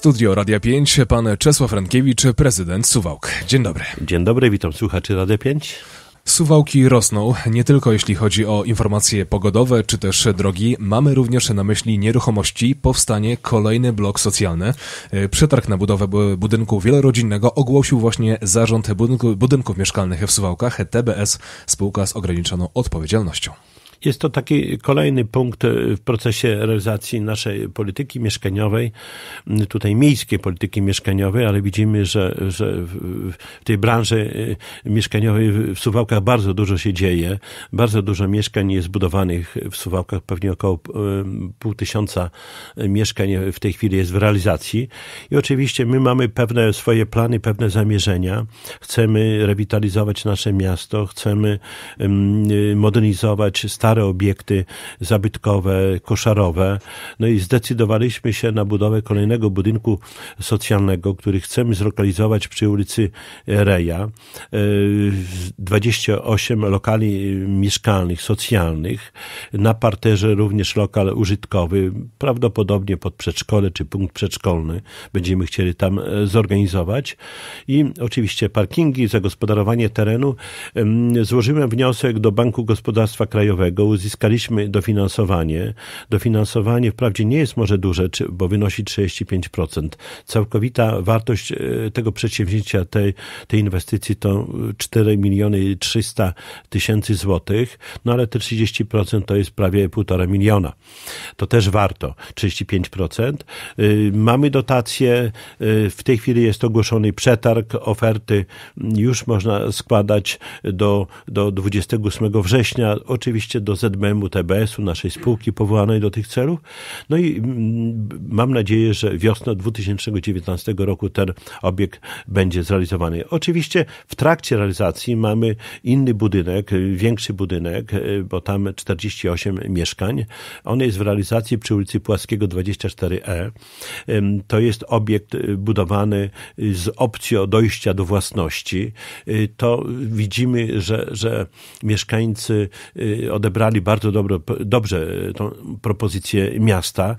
Studio Radia 5 pan Czesław Rankiewicz, prezydent Suwałk. Dzień dobry. Dzień dobry, witam słuchaczy Radia 5. Suwałki rosną nie tylko jeśli chodzi o informacje pogodowe czy też drogi. Mamy również na myśli nieruchomości. Powstanie kolejny blok socjalny. Przetarg na budowę budynku wielorodzinnego ogłosił właśnie Zarząd budynku, Budynków Mieszkalnych w Suwałkach, TBS, spółka z ograniczoną odpowiedzialnością. Jest to taki kolejny punkt e, w procesie realizacji naszej polityki mieszkaniowej, tutaj miejskiej polityki mieszkaniowej, ale widzimy, że, że w tej branży e, mieszkaniowej w Suwałkach bardzo dużo się dzieje. Bardzo dużo mieszkań jest budowanych w Suwałkach, pewnie około e, pół tysiąca mieszkań w tej chwili jest w realizacji. I oczywiście my mamy pewne swoje plany, pewne zamierzenia. Chcemy rewitalizować nasze miasto, chcemy modernizować stare stare obiekty zabytkowe, koszarowe. No i zdecydowaliśmy się na budowę kolejnego budynku socjalnego, który chcemy zlokalizować przy ulicy Reja. 28 e, lokali mieszkalnych, socjalnych. Na parterze również lokal użytkowy, prawdopodobnie pod przedszkole czy punkt przedszkolny. Będziemy chcieli tam e, zorganizować. I oczywiście parkingi, zagospodarowanie terenu. Złożyłem wniosek do Banku Gospodarstwa Krajowego którego uzyskaliśmy dofinansowanie. Dofinansowanie wprawdzie nie jest może duże, bo wynosi 35%. Całkowita wartość e, tego przedsięwzięcia, tej, tej inwestycji to 4 miliony 300 tysięcy złotych, no ale te 30% to jest prawie 1,5 miliona. To też warto, 35%. Y, mamy dotacje, y, w tej chwili jest ogłoszony przetarg, oferty już można składać do, do 28 września, oczywiście do do ZBM-u, TBS-u, naszej spółki powołanej do tych celów. No i mm, mam nadzieję, że wiosną 2019 roku ten obiekt będzie zrealizowany. Oczywiście w trakcie realizacji mamy inny budynek, y, większy budynek, y, bo tam 48 mieszkań. On jest w realizacji przy ulicy Płaskiego 24E. To jest obiekt y, budowany z opcją dojścia do własności. To widzimy, że, że mieszkańcy odebrali odebrali bardzo dobro, dobrze e, tą propozycję miasta.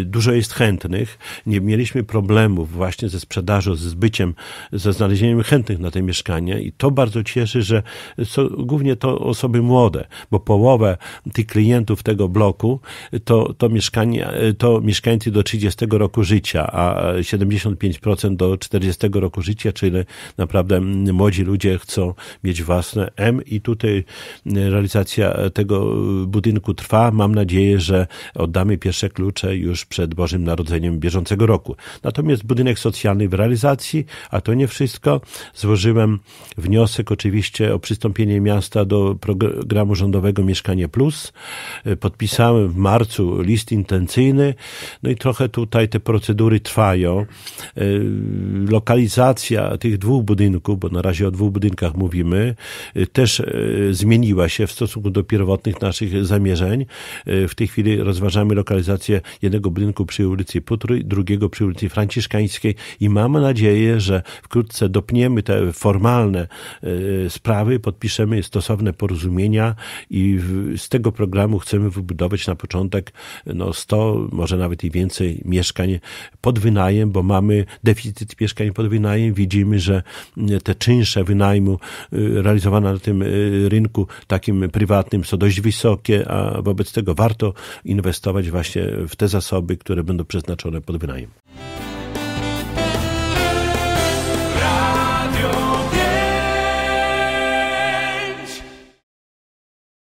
E, dużo jest chętnych. Nie mieliśmy problemów właśnie ze sprzedażą, ze zbyciem, ze znalezieniem chętnych na te mieszkania i to bardzo cieszy, że są głównie to osoby młode, bo połowę tych klientów tego bloku e, to, to, mieszkanie, to mieszkańcy do 30 roku życia, a 75% do 40 roku życia, czyli naprawdę młodzi ludzie chcą mieć własne M i tutaj realizacja tego tego y, budynku trwa. Mam nadzieję, że oddamy pierwsze klucze już przed Bożym Narodzeniem bieżącego roku. Natomiast budynek socjalny w realizacji, a to nie wszystko. Złożyłem wniosek oczywiście o przystąpienie miasta do programu rządowego Mieszkanie Plus. Y, podpisałem w marcu list intencyjny. No i trochę tutaj te procedury trwają. Y, lokalizacja tych dwóch budynków, bo na razie o dwóch budynkach mówimy, też zmieniła się w stosunku do pierwotnej pierwotnych naszych zamierzeń. E, w tej chwili rozważamy lokalizację jednego budynku przy ulicy Putry, drugiego przy ulicy Franciszkańskiej i mamy nadzieję, że wkrótce dopniemy te formalne e, sprawy, podpiszemy stosowne porozumienia i z tego programu chcemy wybudować na początek e, no 100, może nawet i więcej mieszkań pod wynajem, bo mamy deficyt mieszkań pod wynajem. Widzimy, że te czynsze wynajmu realizowane na tym rynku takim prywatnym są dość wysokie, a wobec tego warto inwestować właśnie w te zasoby, które będą przeznaczone pod wynajem.